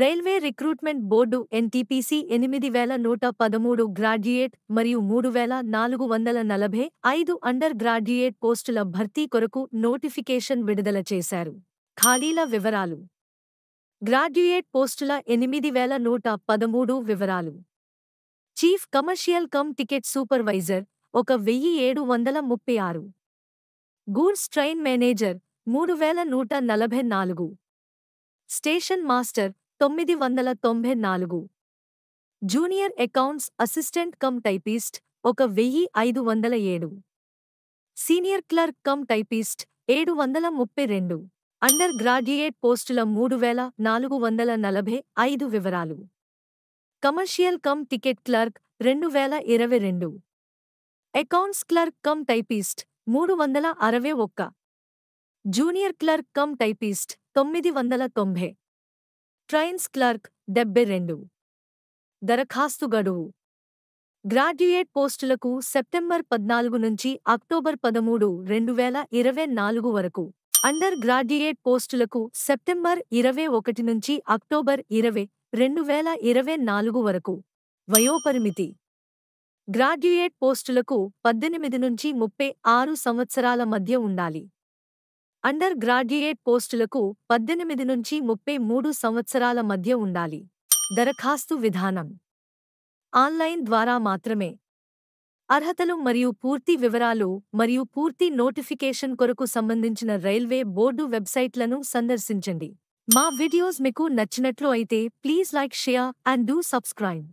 railway recruitment board NTPC ఎనిమిది వేల నూట పదమూడు గ్రాడ్యుయేట్ మరియు మూడు వేల నాలుగు వందల నలభై ఐదు అండర్ గ్రాడ్యుయేట్ పోస్టుల భర్తీ కొరకు నోటిఫికేషన్ విడుదల చేశారు ఖాళీల వివరాలు గ్రాడ్యుయేట్ పోస్టుల ఎనిమిది వేల నూట పదమూడు వివరాలు chief commercial cum ticket supervisor ఒక వెయ్యి ఏడు వందల ముప్పై ఆరు గూడ్స్ ట్రైన్ మేనేజర్ మూడు వేల నూట నలభై నాలుగు స్టేషన్ మాస్టర్ తొమ్మిది వందల తొంభై నాలుగు junior accounts assistant cum typist ఒక వెయ్యి ఐదు వందల ఏడు సీనియర్ క్లర్క్ కమ్ టైపిస్ట్ ఏడు వందల ముప్పై రెండు అండర్ గ్రాడ్యుయేట్ పోస్టుల మూడు వేల నాలుగు వందల నలభై ఐదు వివరాలు కమర్షియల్ కమ్ టికెట్ క్లర్క్ రెండు వేల ఇరవై రెండు అకౌంట్స్ క్లర్క్ కమ్ టైపిస్ట్ మూడు వందల అరవై ఒక్క జూనియర్ క్లర్క్ కమ్ టైపిస్ట్ తొమ్మిది వందల తొంభై ట్రైన్స్ క్లర్క్ డెబ్బై రెండు దరఖాస్తు గడువు గ్రాడ్యుయేట్ పోస్టులకు సెప్టెంబర్ పద్నాలుగు నుంచి అక్టోబర్ పదమూడు రెండు వేల ఇరవై నాలుగు వరకు అండర్ గ్రాడ్యుయేట్ పోస్టులకు సెప్టెంబర్ ఇరవై ఒకటి నుంచి అక్టోబర్ ఇరవై రెండు వేల ఇరవై నాలుగు వరకు వయోపరిమితి గ్రాడ్యుయేట్ పోస్టులకు పద్దెనిమిది నుంచి ముప్పై ఆరు సంవత్సరాల మధ్య ఉండాలి అండర్ గ్రాడ్యుయేట్ పోస్టులకు పద్దెనిమిది నుంచి ముప్పై మూడు సంవత్సరాల మధ్య ఉండాలి దరఖాస్తు విధానం ఆన్లైన్ ద్వారా మాత్రమే అర్హతలు మరియు పూర్తి వివరాలు మరియు పూర్తి నోటిఫికేషన్ కొరకు సంబంధించిన రైల్వే బోర్డు వెబ్సైట్లను సందర్శించండి మా వీడియోస్ మీకు నచ్చినట్లు అయితే please like share and do subscribe